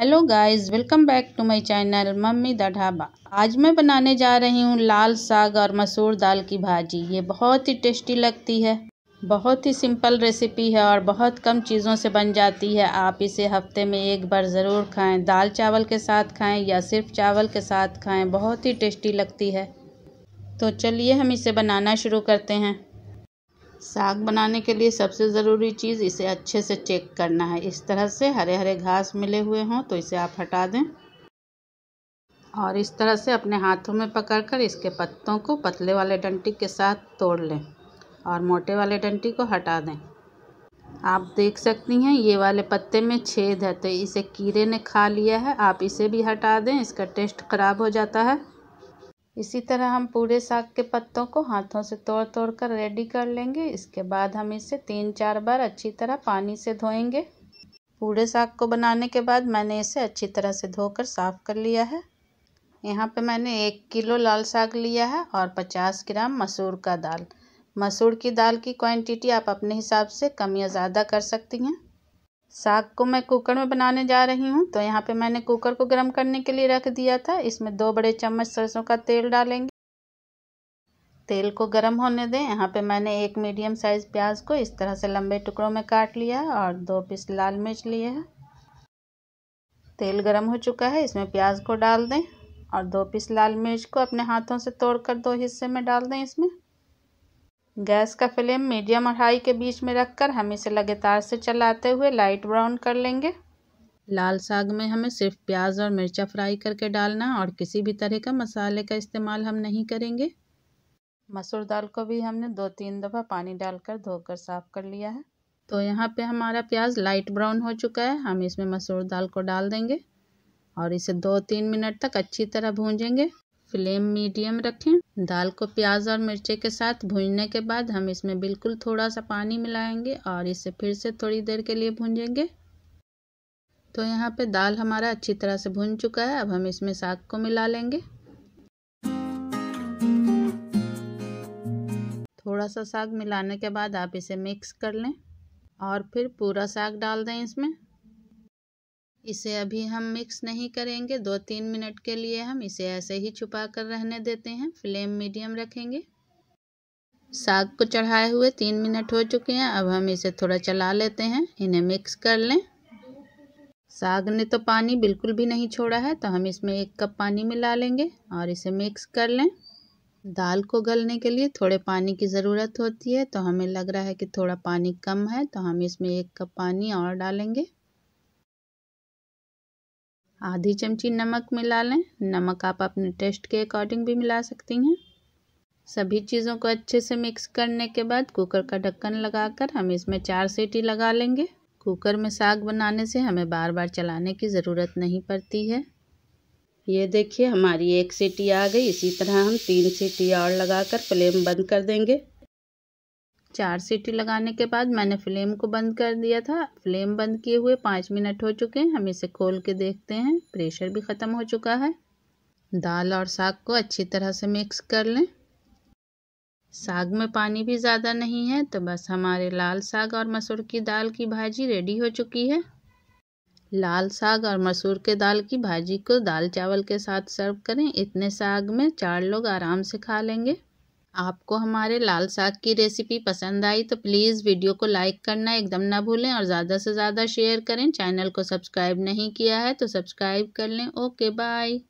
hello guys welcome back to my channel mummy the dhaba आज मैं बनाने जा रही हूँ लाल साग और मसूर दाल की भाजी ये बहुत ही टेस्टी लगती है बहुत ही सिंपल रेसिपी है और बहुत कम चीज़ों से बन जाती है आप इसे हफ्ते में एक बार ज़रूर खाएं दाल चावल के साथ खाएं या सिर्फ चावल के साथ खाएँ बहुत ही टेस्टी लगती है तो चलिए हम इसे बनाना शुरू करते हैं साग बनाने के लिए सबसे ज़रूरी चीज़ इसे अच्छे से चेक करना है इस तरह से हरे हरे घास मिले हुए हों तो इसे आप हटा दें और इस तरह से अपने हाथों में पकड़कर इसके पत्तों को पतले वाले डंटी के साथ तोड़ लें और मोटे वाले डंटी को हटा दें आप देख सकती हैं ये वाले पत्ते में छेद है तो इसे कीड़े ने खा लिया है आप इसे भी हटा दें इसका टेस्ट ख़राब हो जाता है इसी तरह हम पूरे साग के पत्तों को हाथों से तोड़ तोड़ कर रेडी कर लेंगे इसके बाद हम इसे तीन चार बार अच्छी तरह पानी से धोएंगे पूरे साग को बनाने के बाद मैंने इसे अच्छी तरह से धोकर साफ़ कर लिया है यहाँ पे मैंने एक किलो लाल साग लिया है और पचास ग्राम मसूर का दाल मसूर की दाल की क्वांटिटी आप अपने हिसाब से कम या ज़्यादा कर सकती हैं साग को मैं कुकर में बनाने जा रही हूँ तो यहाँ पे मैंने कुकर को गर्म करने के लिए रख दिया था इसमें दो बड़े चम्मच सरसों का तेल डालेंगे तेल को गर्म होने दें यहाँ पे मैंने एक मीडियम साइज़ प्याज को इस तरह से लंबे टुकड़ों में काट लिया है और दो पीस लाल मिर्च लिए है तेल गर्म हो चुका है इसमें प्याज को डाल दें और दो पीस लाल मिर्च को अपने हाथों से तोड़कर दो हिस्से में डाल दें इसमें गैस का फ्लेम मीडियम और हाई के बीच में रखकर हम इसे लगातार से चलाते हुए लाइट ब्राउन कर लेंगे लाल साग में हमें सिर्फ प्याज और मिर्चा फ्राई करके डालना और किसी भी तरह का मसाले का इस्तेमाल हम नहीं करेंगे मसूर दाल को भी हमने दो तीन दफ़ा पानी डालकर धोकर साफ़ कर लिया है तो यहाँ पे हमारा प्याज लाइट ब्राउन हो चुका है हम इसमें मसूर दाल को डाल देंगे और इसे दो तीन मिनट तक अच्छी तरह भूंजेंगे फ्लेम मीडियम रखें दाल को प्याज और मिर्चे के साथ भूनने के बाद हम इसमें बिल्कुल थोड़ा सा पानी मिलाएंगे और इसे फिर से थोड़ी देर के लिए भूंजेंगे तो यहाँ पे दाल हमारा अच्छी तरह से भून चुका है अब हम इसमें साग को मिला लेंगे थोड़ा सा साग मिलाने के बाद आप इसे मिक्स कर लें और फिर पूरा साग डाल दें इसमें इसे अभी हम मिक्स नहीं करेंगे दो तीन मिनट के लिए हम इसे ऐसे ही छुपा कर रहने देते हैं फ्लेम मीडियम रखेंगे साग को चढ़ाए हुए तीन मिनट हो चुके हैं अब हम इसे थोड़ा चला लेते हैं इन्हें मिक्स कर लें साग ने तो पानी बिल्कुल भी नहीं छोड़ा है तो हम इसमें एक कप पानी मिला लेंगे और इसे मिक्स कर लें दाल को गलने के लिए थोड़े पानी की ज़रूरत होती है तो हमें लग रहा है कि थोड़ा पानी कम है तो हम इसमें एक कप पानी और डालेंगे आधी चमची नमक मिला लें नमक आप अपने टेस्ट के अकॉर्डिंग भी मिला सकती हैं सभी चीज़ों को अच्छे से मिक्स करने के बाद कुकर का ढक्कन लगाकर हम इसमें चार सीटी लगा लेंगे कुकर में साग बनाने से हमें बार बार चलाने की ज़रूरत नहीं पड़ती है ये देखिए हमारी एक सीटी आ गई इसी तरह हम तीन सीटी और लगाकर फ्लेम बंद कर देंगे चार सीटी लगाने के बाद मैंने फ्लेम को बंद कर दिया था फ्लेम बंद किए हुए पाँच मिनट हो चुके हैं हम इसे खोल के देखते हैं प्रेशर भी ख़त्म हो चुका है दाल और साग को अच्छी तरह से मिक्स कर लें साग में पानी भी ज़्यादा नहीं है तो बस हमारे लाल साग और मसूर की दाल की भाजी रेडी हो चुकी है लाल साग और मसूर के दाल की भाजी को दाल चावल के साथ सर्व करें इतने साग में चार लोग आराम से खा लेंगे आपको हमारे लाल साग की रेसिपी पसंद आई तो प्लीज़ वीडियो को लाइक करना एकदम ना भूलें और ज़्यादा से ज़्यादा शेयर करें चैनल को सब्सक्राइब नहीं किया है तो सब्सक्राइब कर लें ओके बाय